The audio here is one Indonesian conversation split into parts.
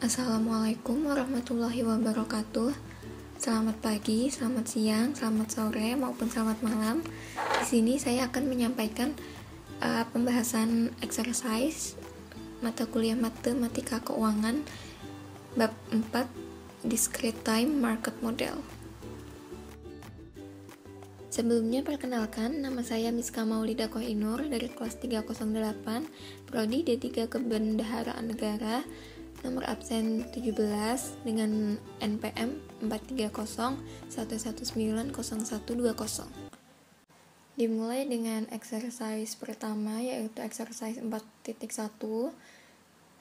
Assalamualaikum warahmatullahi wabarakatuh Selamat pagi, selamat siang, selamat sore, maupun selamat malam Di sini saya akan menyampaikan uh, pembahasan exercise Mata kuliah matematika keuangan Bab 4 Discrete Time Market Model Sebelumnya perkenalkan, nama saya Miska Maulida Kohinur dari kelas 308, Prodi D3 Kebendaharaan Negara, nomor absen 17 dengan NPM 430119020. Dimulai dengan exercise pertama yaitu exercise 4.1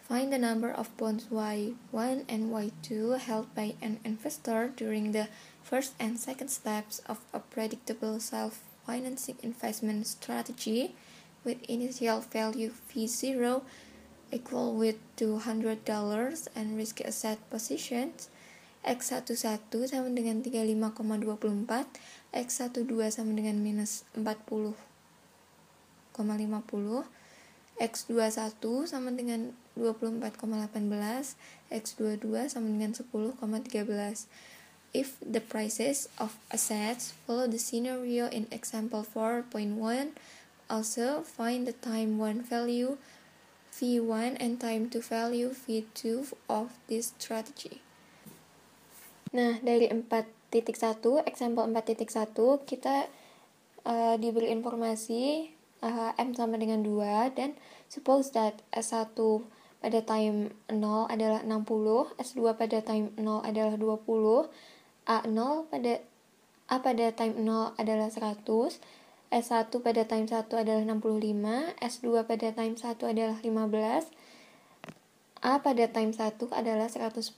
Find the number of bonds Y1 and Y2 held by an investor during the first and second steps of a predictable self-financing investment strategy with initial value V0 equal with $200 and risky asset positions X11 sama dengan 35,24 X12 sama dengan minus 40,50 X21 sama dengan 24,18 X22 sama dengan 10,13 If the prices of assets follow the scenario in example 4.1 also find the time one value V1 and time to value V2 of this strategy. Nah, dari 4.1, example 4.1, kita uh, diberi informasi uh, M sama dengan 2, dan suppose that S1 pada time 0 adalah 60, S2 pada time 0 adalah 20, A0 pada A pada time 0 adalah 100, S1 pada time 1 adalah 65, S2 pada time 1 adalah 15, A pada time 1 adalah 110.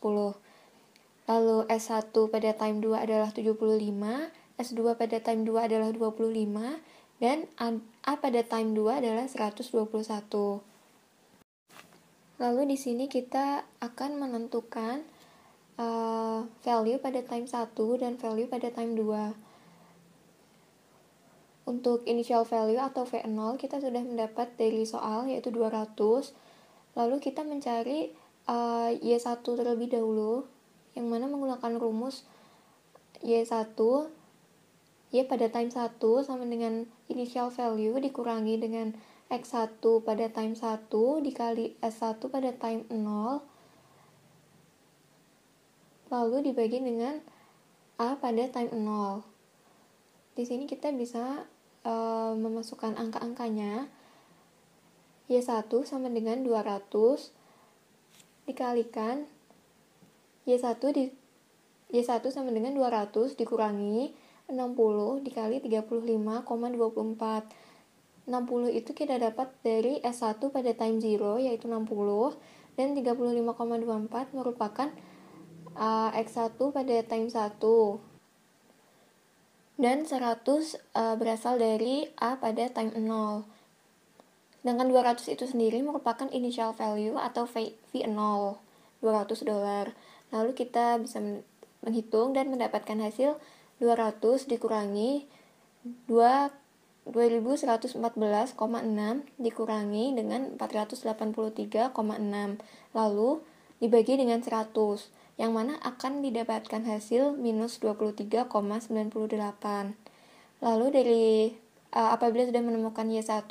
Lalu S1 pada time 2 adalah 75, S2 pada time 2 adalah 25, dan A, pada time 2 adalah 121. Lalu di sini kita akan menentukan uh, value pada time 1 dan value pada time 2. Untuk initial value atau V0 kita sudah mendapat dari soal yaitu 200. Lalu kita mencari uh, eh, Y1 terlebih dahulu yang mana menggunakan rumus Y1 Y pada time 1 sama dengan initial value dikurangi dengan X1 pada time 1 dikali S1 pada time 0 lalu dibagi dengan A pada time 0 di sini kita bisa Eh, memasukkan angka-angkanya Y1 ya sama dengan 200 dikalikan Y1 ya di Y1 ya sama dengan 200 dikurangi 60 dikali 35,24 60 itu kita dapat dari S1 pada time 0 yaitu 60 dan 35,24 merupakan uh, eh, X1 pada time 1 dan 100 uh, eh, berasal dari A pada time 0. Sedangkan 200 itu sendiri merupakan initial value atau V0, 200 dolar. Lalu kita bisa menghitung dan mendapatkan hasil 200 dikurangi 2 2114,6 dikurangi dengan 483,6 lalu dibagi dengan 100 yang mana akan didapatkan hasil minus 23,98. Lalu dari uh, apabila sudah menemukan Y1,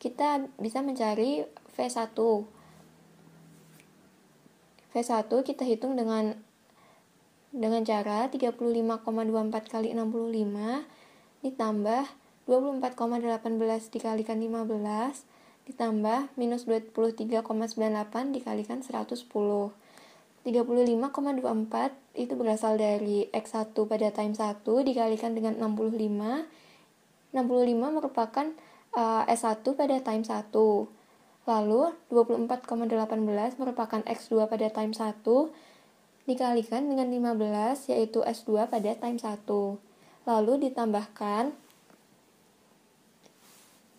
kita bisa mencari V1. V1 kita hitung dengan dengan cara 35,24 kali 65 ditambah 24,18 dikalikan 15 ditambah minus 23,98 dikalikan 110. 35,24 itu berasal dari X1 pada time 1 dikalikan dengan 65. 65 merupakan uh, eh, S1 pada time 1. Lalu 24,18 merupakan X2 pada time 1 dikalikan dengan 15 yaitu S2 pada time 1. Lalu ditambahkan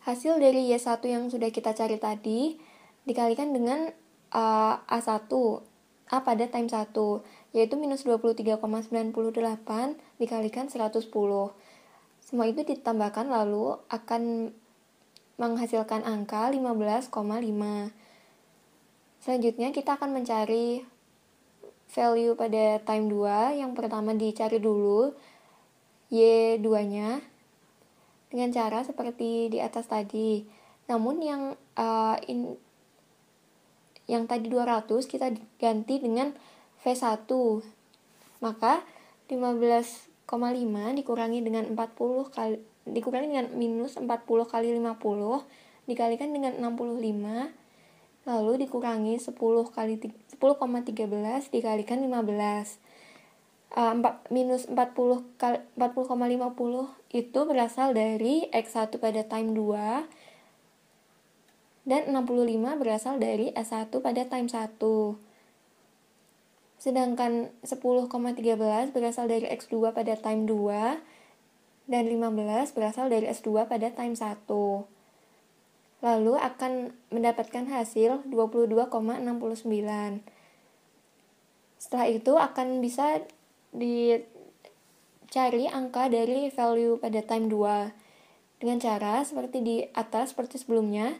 hasil dari Y1 yang sudah kita cari tadi dikalikan dengan uh, eh, A1 A pada time 1, yaitu minus 23,98 dikalikan 110. Semua itu ditambahkan lalu akan menghasilkan angka 15,5. Selanjutnya kita akan mencari value pada time 2. Yang pertama dicari dulu Y2-nya dengan cara seperti di atas tadi. Namun yang uh, in, yang tadi 200 kita ganti dengan V1 maka 15,5 dikurangi dengan 40 kali dikurangi dengan minus 40 kali 50 dikalikan dengan 65 lalu dikurangi 10 kali 10,13 dikalikan 15 4, eh, minus 40 40,50 itu berasal dari X1 pada time 2 dan 65 berasal dari S1 pada time 1. Sedangkan 10,13 berasal dari X2 pada time 2 dan 15 berasal dari S2 pada time 1. Lalu akan mendapatkan hasil 22,69. Setelah itu akan bisa dicari angka dari value pada time 2 dengan cara seperti di atas seperti sebelumnya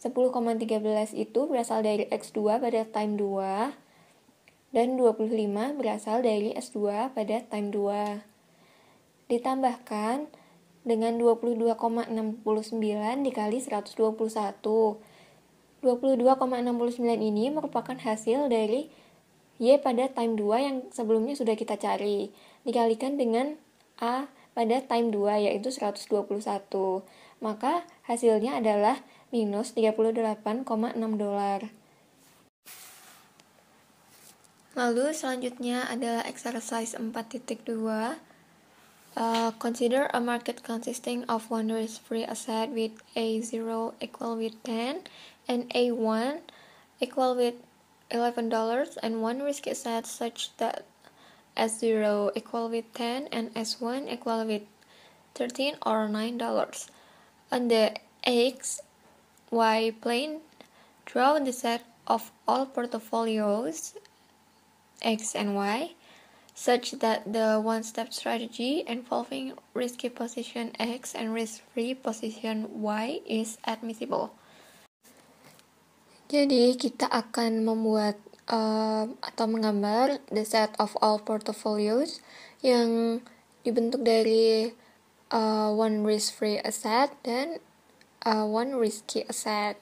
10,13 itu berasal dari X2 pada time 2 dan 25 berasal dari S2 pada time 2. Ditambahkan dengan 22,69 dikali 121. 22,69 ini merupakan hasil dari Y pada time 2 yang sebelumnya sudah kita cari. Dikalikan dengan A pada time 2 yaitu 121. Maka hasilnya adalah minus 38,6 dolar. Lalu selanjutnya adalah exercise 4.2 Uh, consider a market consisting of one risk-free asset with A0 equal with 10 and A1 equal with $11 and one risk asset such that S0 equal with 10 and S1 equal with 13 or $9. On the X plane, draw the set of all portfolios x and y such that the one-step strategy involving risky position x and risk-free position y is admissible. Jadi kita akan membuat uh, atau menggambar the set of all portfolios yang dibentuk dari uh, one risk-free asset dan uh, one risky asset.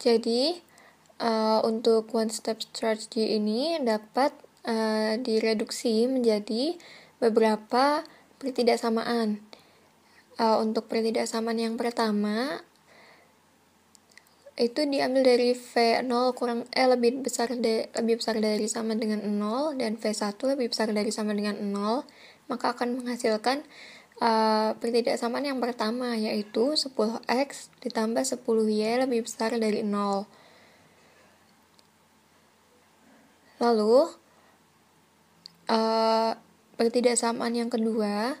Jadi uh, untuk one step strategy ini dapat uh, direduksi menjadi beberapa pertidaksamaan. Uh, untuk pertidaksamaan yang pertama itu diambil dari V0 kurang eh lebih besar de, lebih besar dari sama dengan 0 dan V1 lebih besar dari sama dengan 0 maka akan menghasilkan Eh, pertidaksamaan yang pertama yaitu 10x ditambah 10y lebih besar dari 0. Lalu uh, eh, pertidaksamaan yang kedua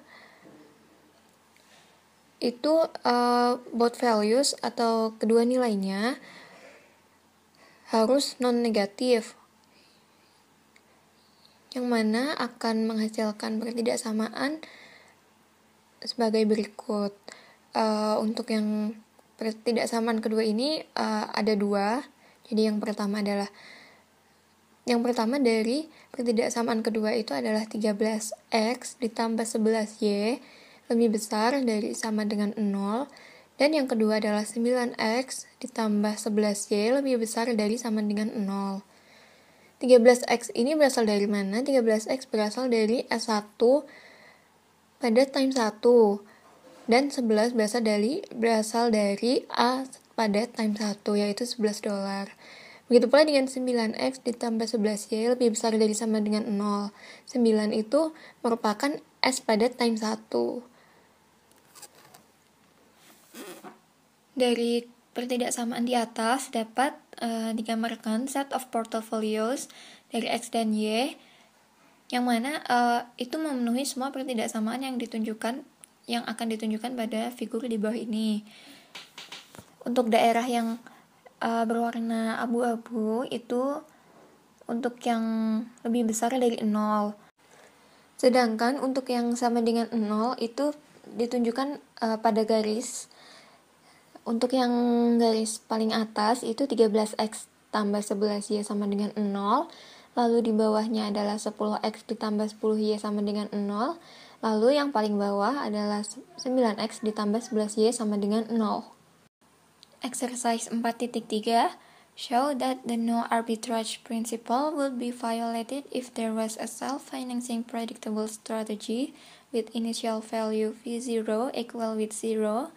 itu uh, both values atau kedua nilainya harus non negatif yang mana akan menghasilkan pertidaksamaan samaan sebagai berikut. Uh, untuk yang ketidaksamaan kedua ini uh, ada dua. Jadi yang pertama adalah yang pertama dari ketidaksamaan kedua itu adalah 13x ditambah 11y lebih besar dari sama dengan 0 dan yang kedua adalah 9x ditambah 11y lebih besar dari sama dengan 0. 13x ini berasal dari mana? 13x berasal dari S1 pada time 1 dan 11 berasal dari berasal dari A pada time 1 yaitu 11 dolar. Begitu pula dengan 9x ditambah 11y lebih besar dari sama dengan 0. 9 itu merupakan s pada time 1. Dari pertidaksamaan di atas dapat uh, digambarkan set of portfolios dari x dan y yang mana uh, itu memenuhi semua pertidaksamaan yang ditunjukkan yang akan ditunjukkan pada figur di bawah ini. Untuk daerah yang uh, berwarna abu-abu itu untuk yang lebih besar dari 0. Sedangkan untuk yang sama dengan 0 itu ditunjukkan uh, pada garis untuk yang garis paling atas itu 13x tambah 11y sama dengan 0 lalu di bawahnya adalah 10x ditambah 10 y sama dengan 0, lalu yang paling bawah adalah 9x ditambah 11y sama dengan 0. Exercise 4.3 Show that the no arbitrage principle would be violated if there was a self-financing predictable strategy with initial value V0 equal with 0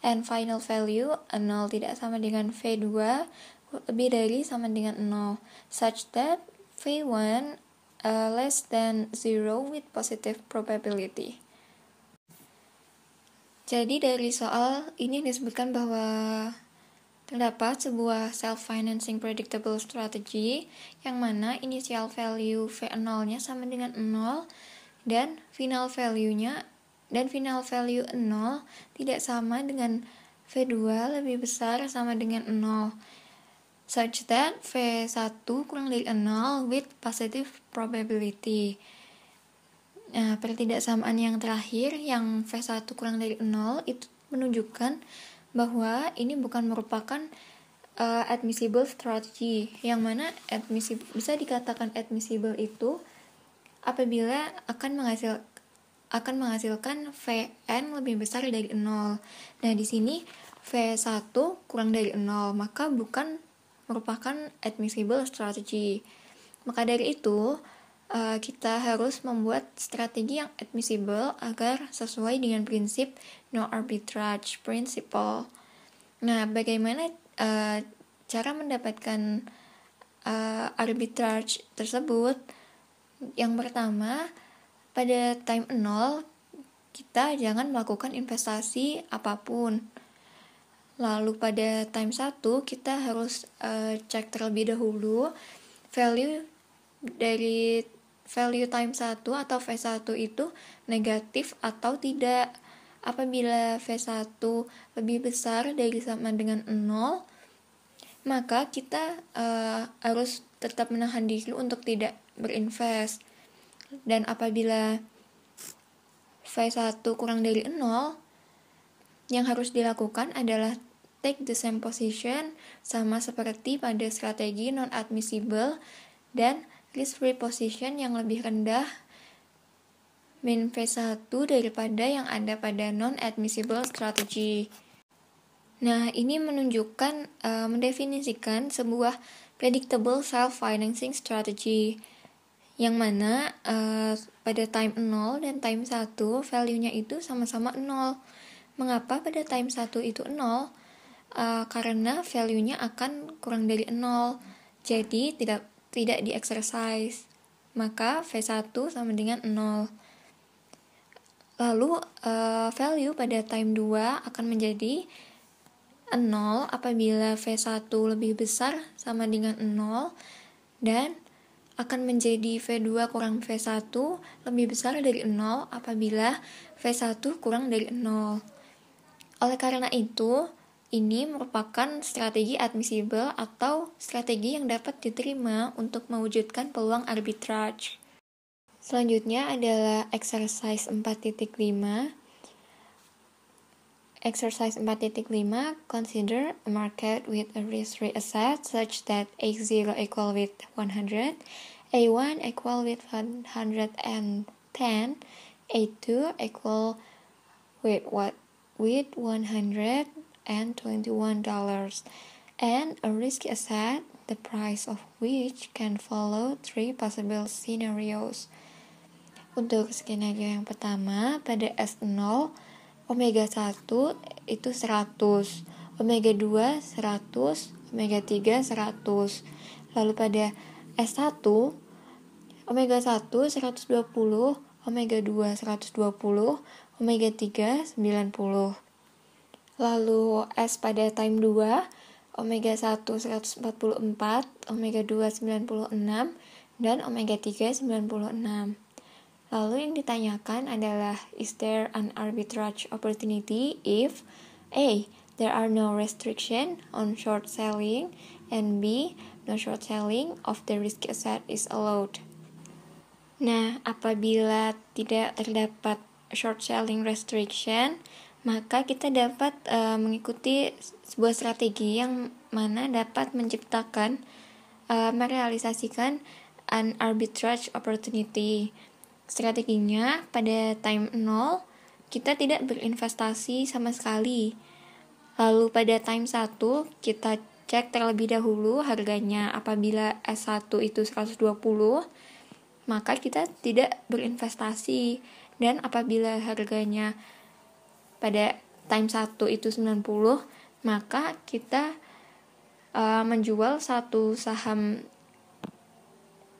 and final value 0 tidak sama dengan V2 lebih dari sama dengan 0 such that V1 uh, less than 0 with positive probability. Jadi dari soal ini disebutkan bahwa terdapat sebuah self-financing predictable strategy yang mana initial value V0-nya sama dengan 0 dan final value-nya dan final value 0 tidak sama dengan V2 lebih besar sama dengan 0 such that V1 kurang dari 0 with positive probability. Nah, pertidaksamaan yang terakhir yang V1 kurang dari 0 itu menunjukkan bahwa ini bukan merupakan uh, admissible strategy yang mana admissible bisa dikatakan admissible itu apabila akan menghasil akan menghasilkan VN lebih besar dari 0. Nah, di sini V1 kurang dari 0, maka bukan merupakan admissible strategy. Maka dari itu, eh, kita harus membuat strategi yang admissible agar sesuai dengan prinsip no arbitrage principle. Nah, bagaimana eh, cara mendapatkan eh, arbitrage tersebut? Yang pertama, pada time 0 kita jangan melakukan investasi apapun. Lalu pada time 1 kita harus uh, cek terlebih dahulu value dari value time 1 atau V1 itu negatif atau tidak. Apabila V1 lebih besar dari sama dengan 0, maka kita uh, harus tetap menahan diri untuk tidak berinvest. Dan apabila V1 kurang dari 0, yang harus dilakukan adalah take the same position sama seperti pada strategi non-admissible dan risk-free position yang lebih rendah min V1 daripada yang ada pada non-admissible strategy. Nah, ini menunjukkan, uh, mendefinisikan sebuah predictable self-financing strategy yang mana uh, pada time 0 dan time 1 value-nya itu sama-sama 0. Mengapa pada time 1 itu 0? uh, karena value-nya akan kurang dari nol jadi tidak tidak di exercise maka V1 sama dengan 0 lalu uh, value pada time 2 akan menjadi 0 apabila V1 lebih besar sama dengan 0 dan akan menjadi V2 kurang V1 lebih besar dari 0 apabila V1 kurang dari 0. Oleh karena itu, ini merupakan strategi admissible atau strategi yang dapat diterima untuk mewujudkan peluang arbitrage. Selanjutnya adalah exercise 4.5. Exercise 4.5 consider a market with a risk-free asset such that A0 equal with 100, A1 equal with 110, A2 equal with what with 100 dollars, and a risky asset, the price of which can follow three possible scenarios. Untuk skenario yang pertama, pada S0, omega 1 itu 100, omega 2 100, omega 3 100. Lalu pada S1, omega 1 120, omega 2 120, omega 3 90 lalu S pada time 2, omega 1 144, omega 2 96, dan omega 3 96. Lalu yang ditanyakan adalah is there an arbitrage opportunity if A. There are no restriction on short selling and B. No short selling of the risk asset is allowed. Nah, apabila tidak terdapat short selling restriction, maka kita dapat uh, mengikuti sebuah strategi yang mana dapat menciptakan uh, merealisasikan an arbitrage opportunity. Strateginya pada time 0 kita tidak berinvestasi sama sekali. Lalu pada time 1 kita cek terlebih dahulu harganya apabila S1 itu 120 maka kita tidak berinvestasi dan apabila harganya pada time 1 itu 90 maka kita uh, menjual satu saham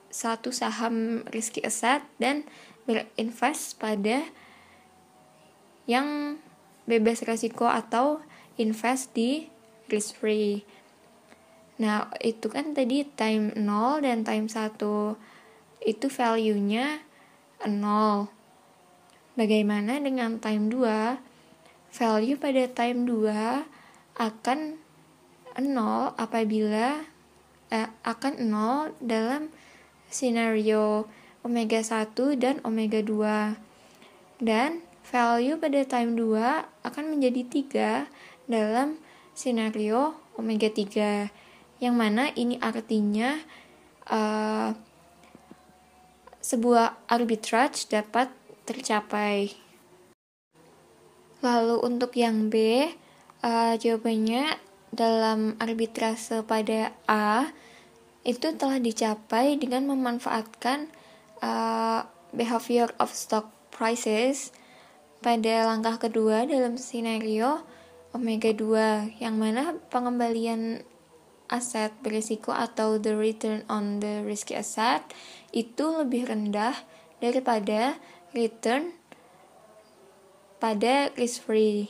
satu saham risky asset dan berinvest pada yang bebas resiko atau invest di risk free. Nah, itu kan tadi time 0 dan time 1 itu value-nya 0. Bagaimana dengan time 2? value pada time 2 akan 0 apabila eh, akan 0 dalam scenario omega 1 dan omega 2 dan value pada time 2 akan menjadi 3 dalam scenario omega 3 yang mana ini artinya uh, sebuah arbitrage dapat tercapai Lalu untuk yang B, uh, jawabannya dalam arbitrase pada A itu telah dicapai dengan memanfaatkan uh, behavior of stock prices pada langkah kedua dalam skenario omega 2 yang mana pengembalian aset berisiko atau the return on the risky asset itu lebih rendah daripada return pada risk free.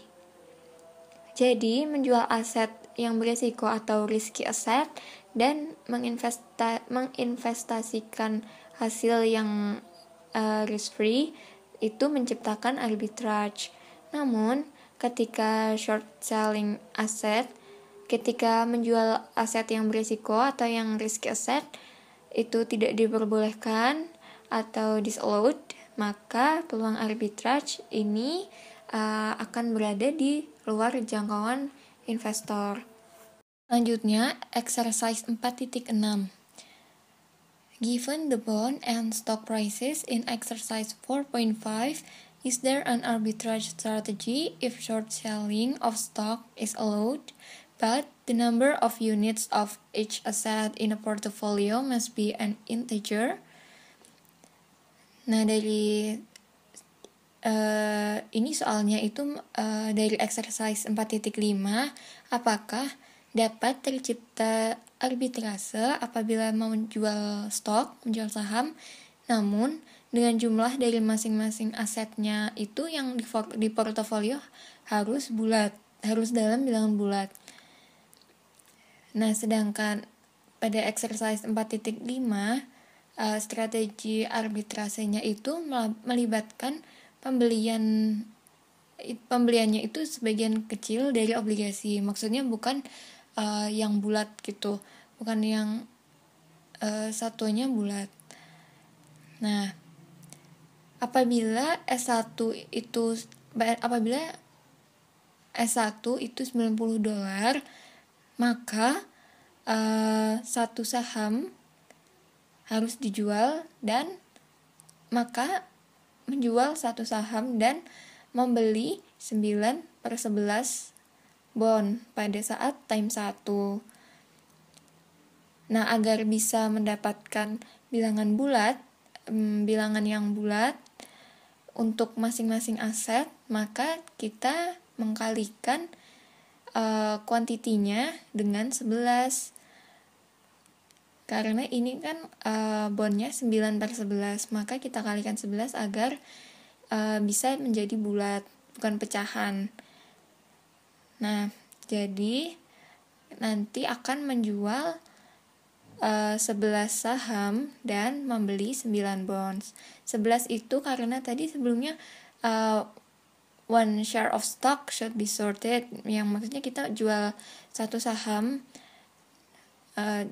Jadi, menjual aset yang berisiko atau risky asset dan menginvesta menginvestasikan hasil yang uh, risk free itu menciptakan arbitrage. Namun, ketika short selling aset, ketika menjual aset yang berisiko atau yang risky asset itu tidak diperbolehkan atau disallowed maka peluang arbitrage ini uh, akan berada di luar jangkauan investor. Selanjutnya, exercise 4.6. Given the bond and stock prices in exercise 4.5, is there an arbitrage strategy if short selling of stock is allowed, but the number of units of each asset in a portfolio must be an integer? Nah dari uh, ini soalnya itu uh, dari exercise 4.5 apakah dapat tercipta arbitrase apabila mau jual stok, menjual saham namun dengan jumlah dari masing-masing asetnya itu yang di, di portofolio harus bulat, harus dalam bilangan bulat. Nah, sedangkan pada exercise 4.5 Eh, strategi arbitrasenya itu melibatkan pembelian pembeliannya itu sebagian kecil dari obligasi maksudnya bukan uh, yang bulat gitu bukan yang uh, satunya bulat nah apabila S1 itu apabila S1 itu 90 dolar maka uh, satu saham harus dijual dan maka menjual satu saham dan membeli 9 per 11 bond pada saat time 1. Nah, agar bisa mendapatkan bilangan bulat, mm, bilangan yang bulat untuk masing-masing aset, maka kita mengkalikan uh, kuantitinya dengan 11 karena ini kan uh, bondnya 9 per 11 maka kita kalikan 11 agar uh, bisa menjadi bulat bukan pecahan nah jadi nanti akan menjual uh, eh, 11 saham dan membeli 9 bonds 11 itu karena tadi sebelumnya uh, one share of stock should be sorted yang maksudnya kita jual satu saham uh,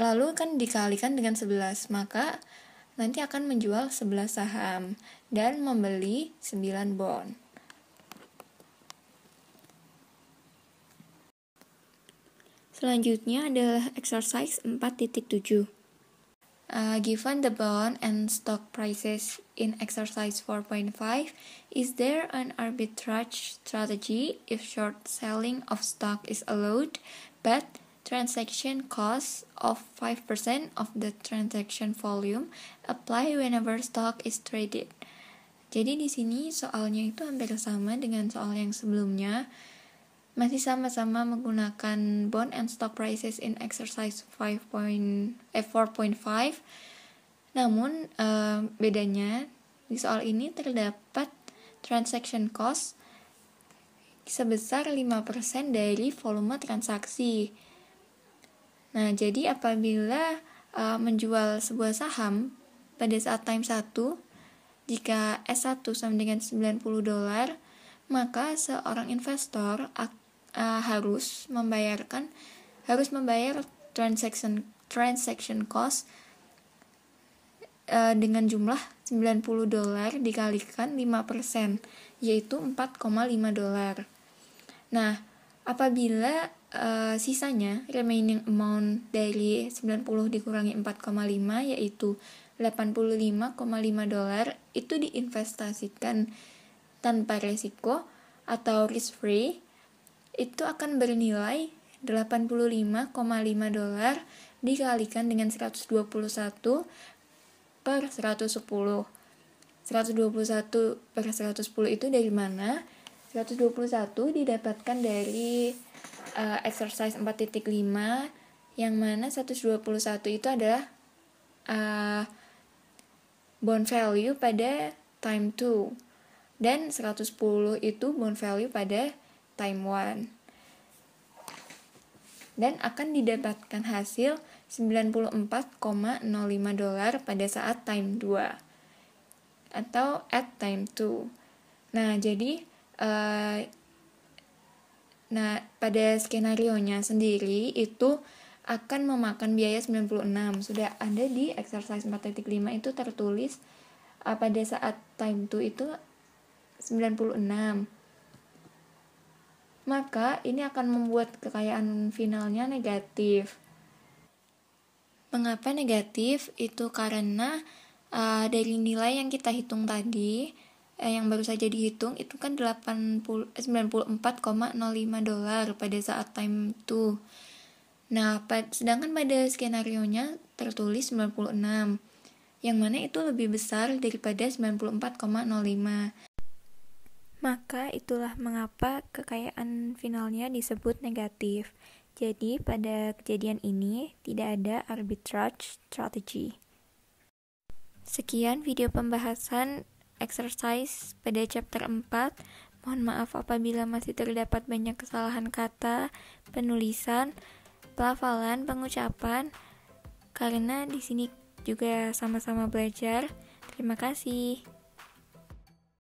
lalu kan dikalikan dengan 11 maka nanti akan menjual 11 saham dan membeli 9 bond Selanjutnya adalah exercise 4.7. Uh, given the bond and stock prices in exercise 4.5, is there an arbitrage strategy if short selling of stock is allowed but transaction cost of 5% of the transaction volume apply whenever stock is traded. Jadi di sini soalnya itu hampir sama dengan soal yang sebelumnya. Masih sama-sama menggunakan bond and stock prices in exercise 5. Eh, 4.5. Namun eh, bedanya di soal ini terdapat transaction cost sebesar 5% dari volume transaksi. Nah, jadi apabila uh, menjual sebuah saham pada saat time 1, jika S1 sama dengan 90 dolar, maka seorang investor uh, harus membayarkan harus membayar transaction transaction cost uh, dengan jumlah 90 dolar dikalikan 5% yaitu 4,5 dolar. Nah, apabila uh, sisanya remaining amount dari 90 dikurangi 4,5 yaitu 85,5 dolar itu diinvestasikan tanpa resiko atau risk free itu akan bernilai 85,5 dolar dikalikan dengan 121 per 110. 121 per 110 itu dari mana? 121 didapatkan dari uh, exercise 4.5 yang mana 121 itu adalah uh, eh, bond value pada time 2 dan 110 itu bond value pada time 1 dan akan didapatkan hasil 94,05 dolar pada saat time 2 atau at time 2. Nah, jadi uh, Nah, pada skenario-nya sendiri itu akan memakan biaya 96. Sudah ada di exercise 4.5 itu tertulis uh, pada saat time 2 itu 96. Maka ini akan membuat kekayaan finalnya negatif. Mengapa negatif? Itu karena uh, dari nilai yang kita hitung tadi eh, yang baru saja dihitung itu kan 94,05 eh, dolar pada saat time itu. Nah, pad, sedangkan pada skenario nya tertulis 96 yang mana itu lebih besar daripada 94,05. Maka itulah mengapa kekayaan finalnya disebut negatif. Jadi, pada kejadian ini tidak ada arbitrage strategy. Sekian video pembahasan exercise pada chapter 4. Mohon maaf apabila masih terdapat banyak kesalahan kata, penulisan, pelafalan, pengucapan karena di sini juga sama-sama belajar. Terima kasih.